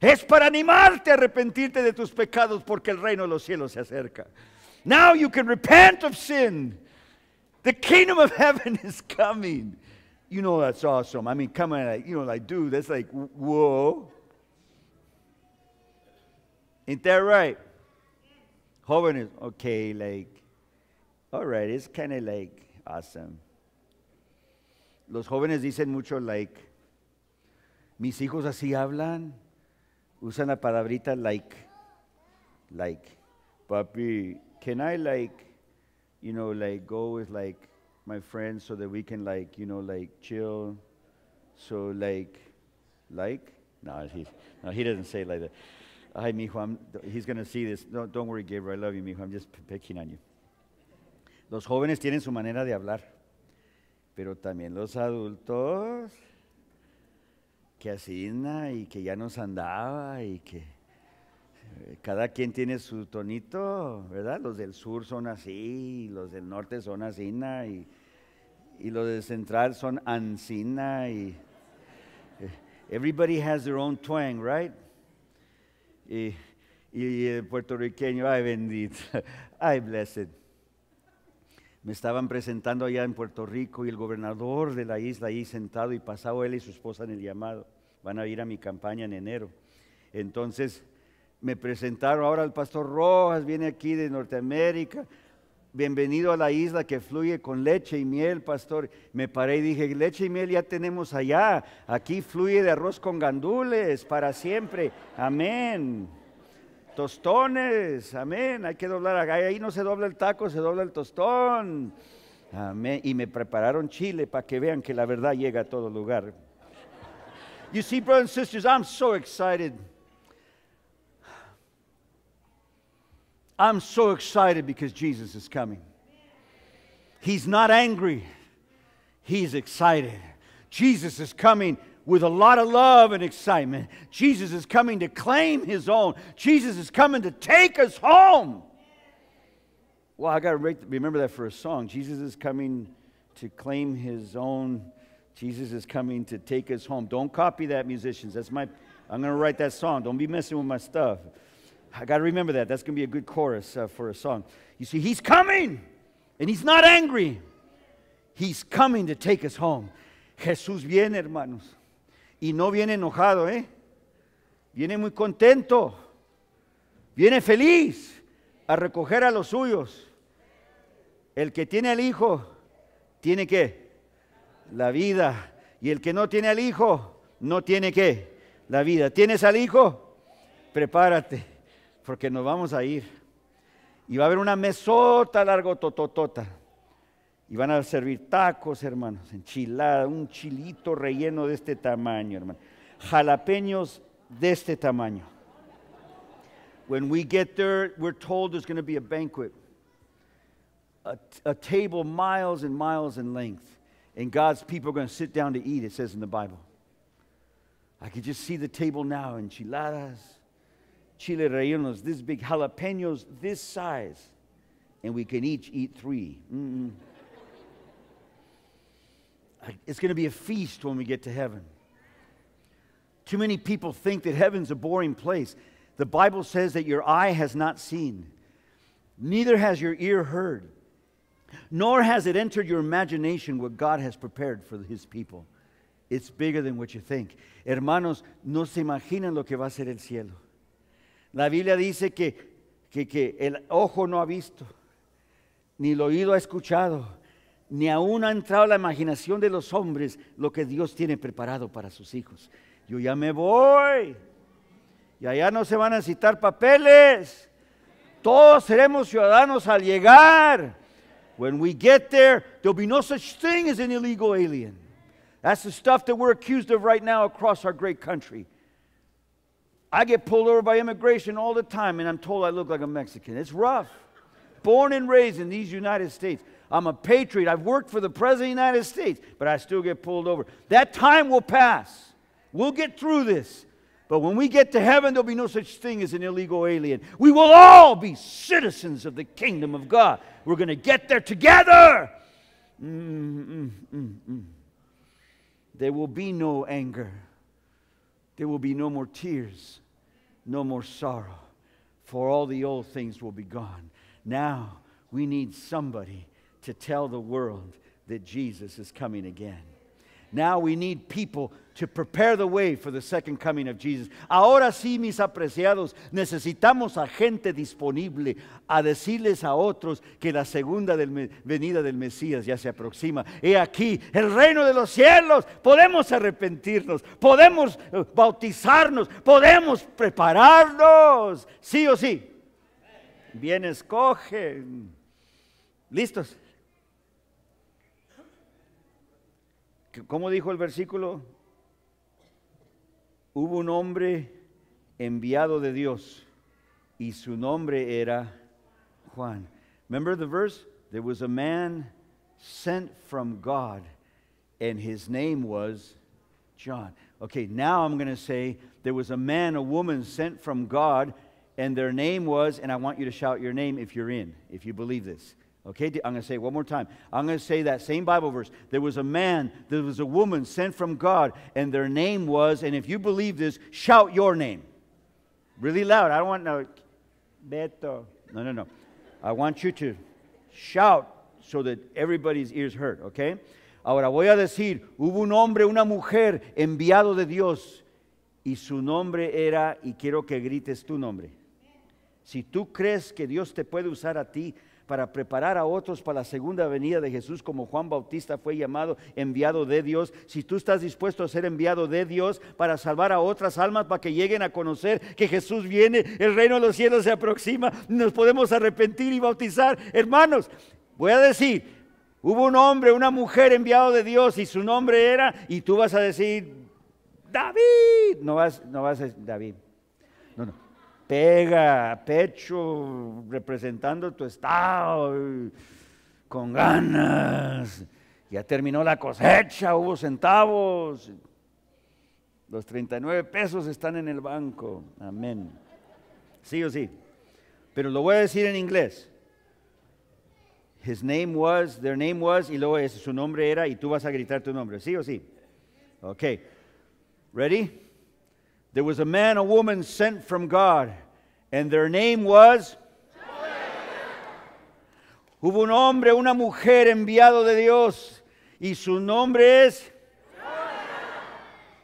Es para animarte a arrepentirte de tus pecados porque el reino de los cielos se acerca. Now you can repent of sin. The kingdom of heaven is coming. You know that's awesome. I mean, come on, you know, like, dude, that's like, whoa. Ain't that right? Jóvenes, okay, like, all right, it's kind of like awesome los jóvenes dicen mucho like. Mis hijos así hablan, usan la palabrita like, like. Papi, can I like, you know, like go with like my friends so that we can like, you know, like chill. So like, like? No, he, no, he doesn't say like that. Hi, mijo, I'm, he's going to see this. No, don't worry, Gabriel, I love you, mijo. I'm just picking on you. Los jóvenes tienen su manera de hablar pero también los adultos que asigna y que ya nos andaba y que eh, cada quien tiene su tonito, ¿verdad? Los del sur son así, los del norte son asina y, y los del central son ansina y eh, everybody has their own twang, right? Y, y el puertorriqueño, ay bendito, ay blessed me estaban presentando allá en Puerto Rico y el gobernador de la isla ahí sentado y pasado él y su esposa en el llamado. Van a ir a mi campaña en enero. Entonces me presentaron, ahora el pastor Rojas viene aquí de Norteamérica. Bienvenido a la isla que fluye con leche y miel, pastor. Me paré y dije, leche y miel ya tenemos allá. Aquí fluye de arroz con gandules para siempre. Amén. Tostones, amén. Hay que doblar Ahí no se dobla el taco, se dobla el tostón. Amén. Y me prepararon chile para que vean que la verdad llega a todo lugar. You see, brothers and sisters, I'm so excited. I'm so excited because Jesus is coming. He's not angry, He's excited. Jesus is coming. with a lot of love and excitement. Jesus is coming to claim his own, Jesus is coming to take us home. Well, I got to remember that for a song. Jesus is coming to claim his own. Jesus is coming to take us home. Don't copy that, musicians. That's my, I'm going to write that song. Don't be messing with my stuff. I got to remember that. That's going to be a good chorus uh, for a song. You see, he's coming, and he's not angry. He's coming to take us home. Jesús viene, hermanos. y no viene enojado, ¿eh? Viene muy contento, viene feliz a recoger a los suyos. El que tiene al hijo, tiene qué? La vida. Y el que no tiene al hijo, no tiene qué? La vida. ¿Tienes al hijo? Prepárate, porque nos vamos a ir. Y va a haber una mesota largo tototota. Y van a servir tacos, hermanos, enchilada, un chilito relleno de este tamaño, hermano. Jalapeños de este tamaño. When we get there, we're told there's going to be a banquet, a, a table miles and miles in length. And God's people are going to sit down to eat, it says in the Bible. I could just see the table now enchiladas, chile rellenos, this big jalapenos, this size. And we can each eat three. Mm -mm. It's going to be a feast when we get to heaven. Too many people think that heaven's a boring place. The Bible says that your eye has not seen, neither has your ear heard, nor has it entered your imagination what God has prepared for his people. It's bigger than what you think. Hermanos, no se imaginan lo que va a ser el cielo. La Biblia dice que, que, que el ojo no ha visto, ni el oído ha escuchado, ni aún ha entrado a la imaginación de los hombres lo que Dios tiene preparado para sus hijos. Yo ya me voy. Y allá no se van a citar papeles. Todos seremos ciudadanos al llegar. When we get there, there'll be no such thing as an illegal alien. That's the stuff that we're accused of right now across our great country. I get pulled over by immigration all the time, and I'm told I look like a Mexican. It's rough. Born and raised in these United States. I'm a patriot. I've worked for the President of the United States, but I still get pulled over. That time will pass. We'll get through this. But when we get to heaven, there'll be no such thing as an illegal alien. We will all be citizens of the kingdom of God. We're going to get there together. Mm mm, mm, mm, mm, there will be no anger. There will be no more tears, no more sorrow, for all the old things will be gone. Now we need somebody to tell the world that Jesus is coming again. Now we need people to prepare the way for the second coming of Jesus. Ahora sí, mis apreciados, necesitamos a gente disponible a decirles a otros que la segunda venida del Mesías ya se aproxima. He aquí, el reino de los cielos. Podemos arrepentirnos, podemos eh, bautizarnos, podemos prepararnos. Sí o sí. Bien, escogen. ¿Listos? ¿Cómo dijo el versículo? Hubo un hombre enviado de Dios y su nombre era Juan. Remember the verse? There was a man sent from God and his name was John. Okay, now I'm going to say there was a man, a woman sent from God and their name was, and I want you to shout your name if you're in, if you believe this. Okay, I'm going to say it one more time. I'm going to say that same Bible verse. There was a man, there was a woman sent from God, and their name was, and if you believe this, shout your name. Really loud. I don't want no Beto. No, no, no. I want you to shout so that everybody's ears heard, okay? Ahora voy a decir, hubo un hombre, una mujer enviado de Dios y su nombre era, y quiero que grites tu nombre. Si tú crees que Dios te puede usar a ti, para preparar a otros para la segunda venida de Jesús, como Juan Bautista fue llamado enviado de Dios. Si tú estás dispuesto a ser enviado de Dios para salvar a otras almas, para que lleguen a conocer que Jesús viene, el reino de los cielos se aproxima, nos podemos arrepentir y bautizar. Hermanos, voy a decir, hubo un hombre, una mujer enviado de Dios y su nombre era, y tú vas a decir, David, no vas, no vas a decir, David pega, pecho, representando tu estado, con ganas. Ya terminó la cosecha, hubo centavos. Los 39 pesos están en el banco. Amén. Sí o sí. Pero lo voy a decir en inglés. His name was, their name was, y luego su nombre era, y tú vas a gritar tu nombre. ¿Sí o sí? Ok. ¿Ready? there was a man, a woman sent from God, and their name was. Hubo un hombre, una mujer enviado de Dios, y su nombre es.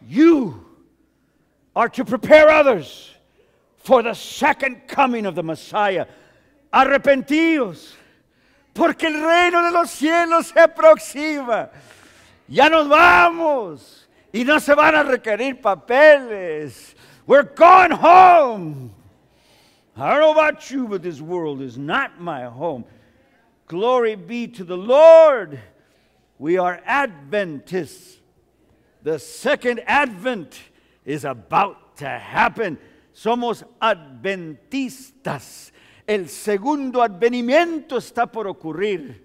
You are to prepare others for the second coming of the Messiah. Arrepentidos, porque el reino de los cielos se aproxima. Ya nos vamos. Y no se van a requerir papeles. We're going home. I don't know about you, but this world is not my home. Glory be to the Lord. We are Adventists. The second advent is about to happen. Somos adventistas. El segundo advenimiento está por ocurrir.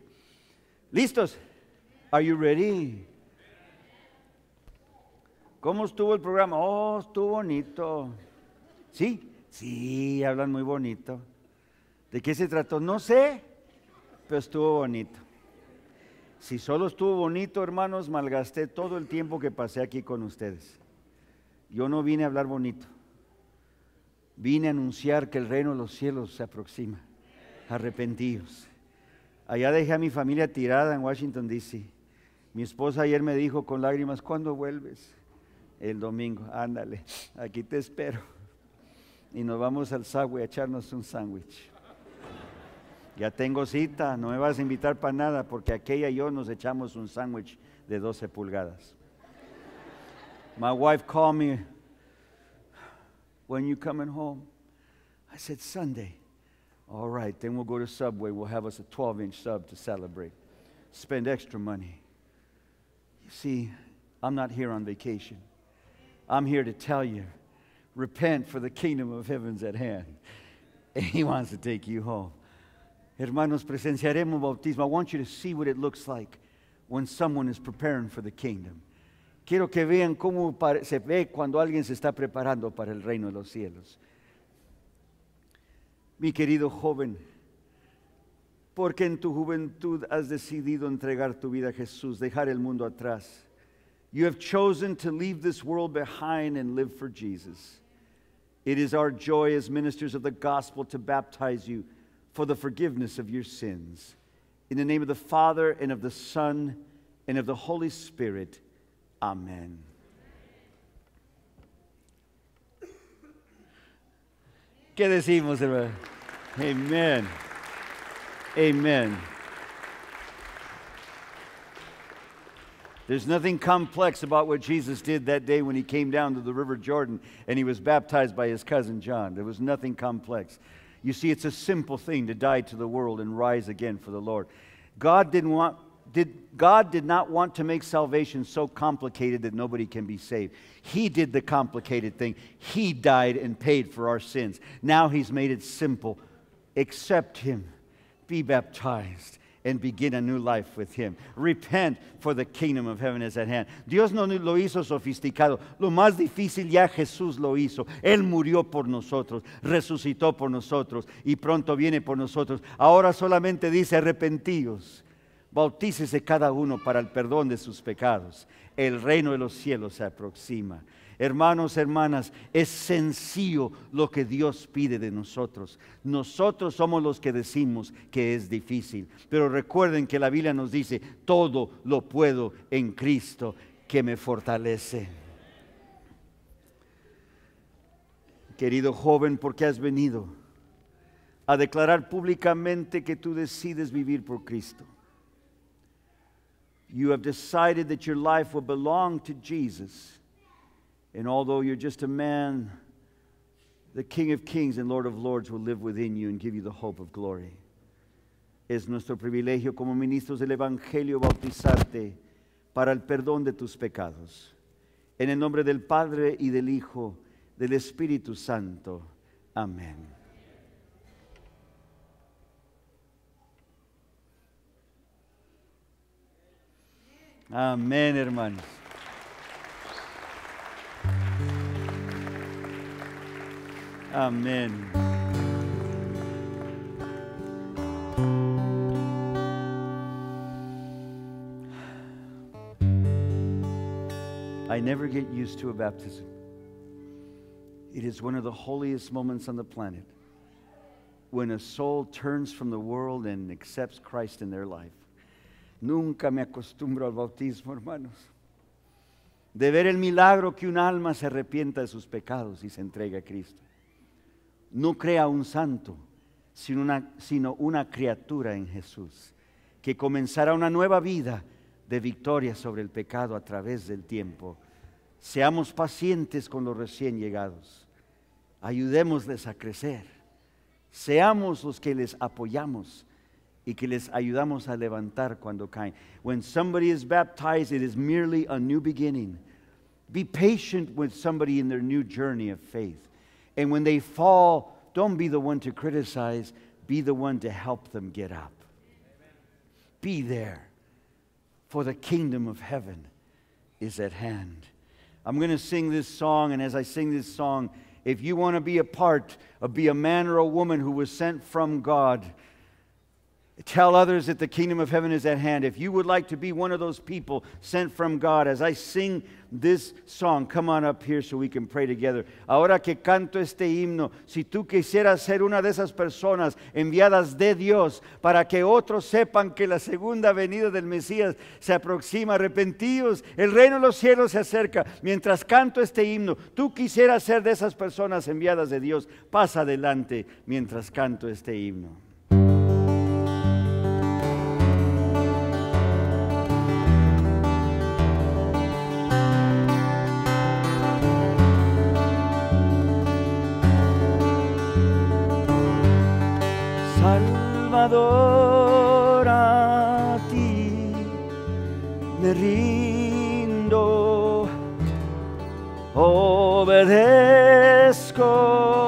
¿Listos? Are you ready? ¿Cómo estuvo el programa? Oh, estuvo bonito. ¿Sí? Sí, hablan muy bonito. ¿De qué se trató? No sé, pero estuvo bonito. Si solo estuvo bonito, hermanos, malgasté todo el tiempo que pasé aquí con ustedes. Yo no vine a hablar bonito. Vine a anunciar que el reino de los cielos se aproxima. Arrepentidos. Allá dejé a mi familia tirada en Washington, D.C. Mi esposa ayer me dijo con lágrimas, ¿cuándo vuelves? el domingo. Ándale, aquí te espero. Y nos vamos al Subway a echarnos un sándwich. Ya tengo cita, no me vas a invitar para nada porque aquella y yo nos echamos un sándwich de 12 pulgadas. My wife called me when you coming home? I said, Sunday. All right, then we'll go to Subway. We'll have us a 12 inch sub to celebrate. Spend extra money. You see, I'm not here on vacation. I'm here to tell you repent, for the kingdom of heaven's at hand. And He wants to take you home. Hermanos, presenciaremos bautismo. I want you to see what it looks like when someone is preparing for the kingdom. Quiero que vean cómo se ve cuando alguien se está preparando para el reino de los cielos. Mi querido joven, porque en tu juventud has decidido entregar tu vida a Jesús, dejar el mundo atrás you have chosen to leave this world behind and live for Jesus. It is our joy as ministers of the gospel to baptize you for the forgiveness of your sins. In the name of the Father, and of the Son, and of the Holy Spirit, amen. Que decimos, hermano? Amen. Amen. There's nothing complex about what Jesus did that day when he came down to the River Jordan and he was baptized by his cousin John. There was nothing complex. You see, it's a simple thing to die to the world and rise again for the Lord. God didn't want did, God did not want to make salvation so complicated that nobody can be saved. He did the complicated thing. He died and paid for our sins. Now He's made it simple. Accept Him, be baptized, and begin a new life with Him. Repent, for the kingdom of heaven is at hand. Dios no lo hizo sofisticado. Lo más difícil ya Jesús lo hizo. Él murió por nosotros, resucitó por nosotros y pronto viene por nosotros. Ahora solamente dice arrepentíos. Bautícese cada uno para el perdón de sus pecados. El reino de los cielos se aproxima. Hermanos, hermanas, es sencillo lo que Dios pide de nosotros. Nosotros somos los que decimos que es difícil. Pero recuerden que la Biblia nos dice, todo lo puedo en Cristo que me fortalece. Querido joven, ¿por qué has venido? A declarar públicamente que tú decides vivir por Cristo. You have decided that your life will belong to Jesus. And although you're just a man, the King of Kings and Lord of Lords will live within you and give you the hope of glory. Es nuestro privilegio como ministros del Evangelio bautizarte para el perdón de tus pecados. En el nombre del Padre y del Hijo, del Espíritu Santo. Amén. Amén, hermanos. Amen. I never get used to a baptism. It is one of the holiest moments on the planet when a soul turns from the world and accepts Christ in their life. Nunca me acostumbro al bautismo, hermanos. De ver el milagro que un alma se arrepienta de sus pecados y se entrega a Cristo. no crea un santo, sino una, criatura en Jesús, que comenzará una nueva vida de victoria sobre el pecado a través del tiempo. Seamos pacientes con los recién llegados. Ayudémosles a crecer. Seamos los que les apoyamos y que les ayudamos a levantar cuando caen. When somebody is baptized, it is merely a new beginning. Be patient with somebody in their new journey of faith. And when they fall, don't be the one to criticize, be the one to help them get up. Amen. Be there, for the kingdom of heaven is at hand. I'm going to sing this song, and as I sing this song, if you want to be a part of be a man or a woman who was sent from God, tell others that the kingdom of heaven is at hand. If you would like to be one of those people sent from God, as I sing this song. Come on up here so we can pray together. Ahora que canto este himno, si tú quisieras ser una de esas personas enviadas de Dios para que otros sepan que la segunda venida del Mesías se aproxima, arrepentidos, el reino de los cielos se acerca. Mientras canto este himno, tú quisieras ser de esas personas enviadas de Dios. Pasa adelante mientras canto este himno. Salvador, a ti me rindo, obedezco.